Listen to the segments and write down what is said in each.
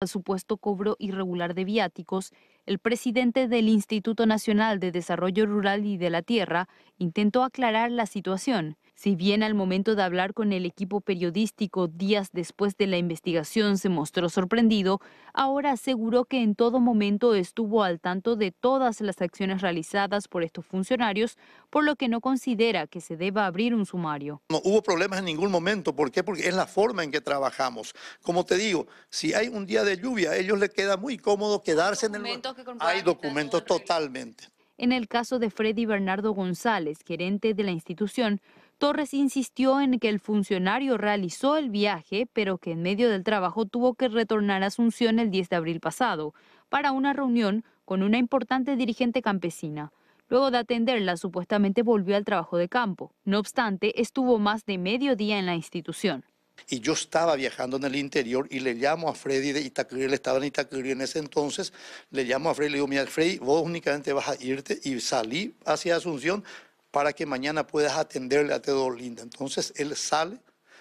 al supuesto cobro irregular de viáticos el presidente del Instituto Nacional de Desarrollo Rural y de la Tierra intentó aclarar la situación. Si bien al momento de hablar con el equipo periodístico días después de la investigación se mostró sorprendido, ahora aseguró que en todo momento estuvo al tanto de todas las acciones realizadas por estos funcionarios, por lo que no considera que se deba abrir un sumario. No hubo problemas en ningún momento, ¿por qué? Porque es la forma en que trabajamos. Como te digo, si hay un día de lluvia, a ellos les queda muy cómodo quedarse en el... momento hay documentos totalmente. En el caso de Freddy Bernardo González, gerente de la institución, Torres insistió en que el funcionario realizó el viaje, pero que en medio del trabajo tuvo que retornar a Asunción el 10 de abril pasado para una reunión con una importante dirigente campesina. Luego de atenderla, supuestamente volvió al trabajo de campo. No obstante, estuvo más de medio día en la institución. Y yo estaba viajando en el interior y le llamo a Freddy de Itacurí él estaba en Itacurí en ese entonces, le llamo a Freddy y le digo, mira, Freddy, vos únicamente vas a irte y salí hacia Asunción para que mañana puedas atenderle a Teodolinda. Entonces él sale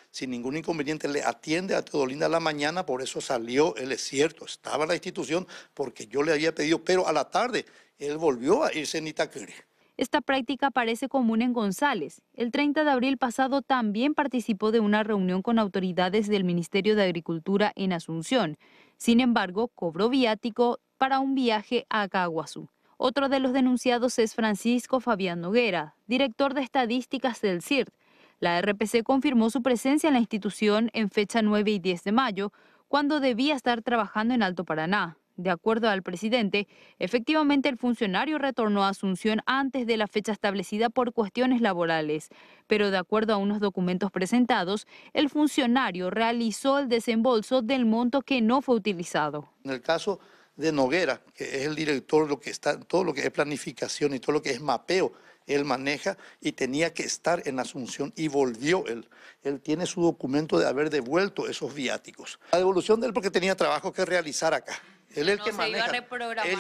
sin ningún inconveniente, le atiende a Teodolinda la mañana, por eso salió, él es cierto, estaba en la institución porque yo le había pedido, pero a la tarde él volvió a irse en Itacurí esta práctica parece común en González. El 30 de abril pasado también participó de una reunión con autoridades del Ministerio de Agricultura en Asunción. Sin embargo, cobró viático para un viaje a Caguazú. Otro de los denunciados es Francisco Fabián Noguera, director de estadísticas del CIRT. La RPC confirmó su presencia en la institución en fecha 9 y 10 de mayo, cuando debía estar trabajando en Alto Paraná. De acuerdo al presidente, efectivamente el funcionario retornó a Asunción antes de la fecha establecida por cuestiones laborales, pero de acuerdo a unos documentos presentados, el funcionario realizó el desembolso del monto que no fue utilizado. En el caso de Noguera, que es el director, lo que está, todo lo que es planificación y todo lo que es mapeo, él maneja y tenía que estar en Asunción y volvió él. Él tiene su documento de haber devuelto esos viáticos. La devolución de él porque tenía trabajo que realizar acá. Él es el Iba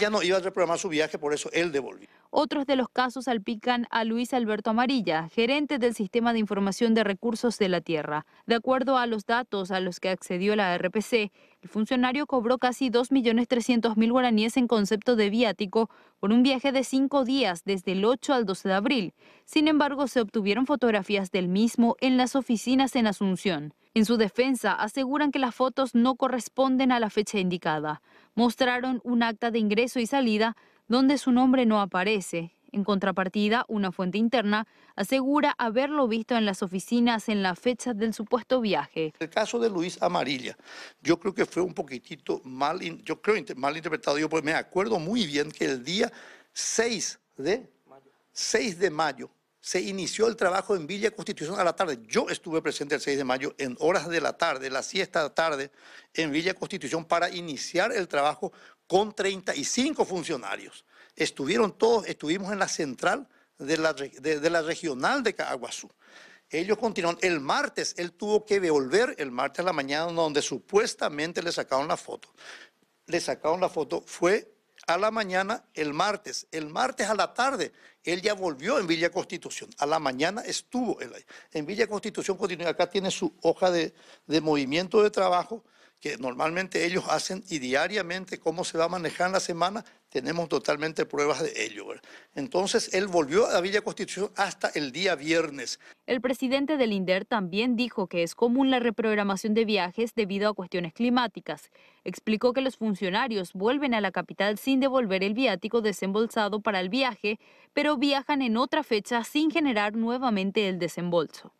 a no iba a reprogramar su viaje, por eso él devolvió. Otros de los casos salpican a Luis Alberto Amarilla, gerente del Sistema de Información de Recursos de la Tierra. De acuerdo a los datos a los que accedió la RPC, el funcionario cobró casi 2.300.000 guaraníes en concepto de viático por un viaje de cinco días desde el 8 al 12 de abril. Sin embargo, se obtuvieron fotografías del mismo en las oficinas en Asunción. En su defensa, aseguran que las fotos no corresponden a la fecha indicada. Mostraron un acta de ingreso y salida, donde su nombre no aparece. En contrapartida, una fuente interna asegura haberlo visto en las oficinas en la fecha del supuesto viaje. El caso de Luis Amarilla, yo creo que fue un poquitito mal, yo creo, mal interpretado, yo pues me acuerdo muy bien que el día 6 de, 6 de mayo se inició el trabajo en Villa Constitución a la tarde. Yo estuve presente el 6 de mayo en horas de la tarde, la siesta de la tarde, en Villa Constitución para iniciar el trabajo con 35 funcionarios. Estuvieron todos, estuvimos en la central de la, de, la regional de Caguazú. Ellos continuaron. El martes, él tuvo que volver el martes a la mañana, donde supuestamente le sacaron la foto. Le sacaron la foto, fue a la mañana el martes. El martes a la tarde él ya volvió en Villa Constitución. A la mañana estuvo él ahí. En Villa Constitución continúa, Acá tiene su hoja de, de movimiento de trabajo que normalmente ellos hacen y diariamente cómo se va a manejar en la semana tenemos totalmente pruebas de ello. Entonces, él volvió a Villa Constitución hasta el día viernes. El presidente del INDER también dijo que es común la reprogramación de viajes debido a cuestiones climáticas. Explicó que los funcionarios vuelven a la capital sin devolver el viático desembolsado para el viaje, pero viajan en otra fecha sin generar nuevamente el desembolso.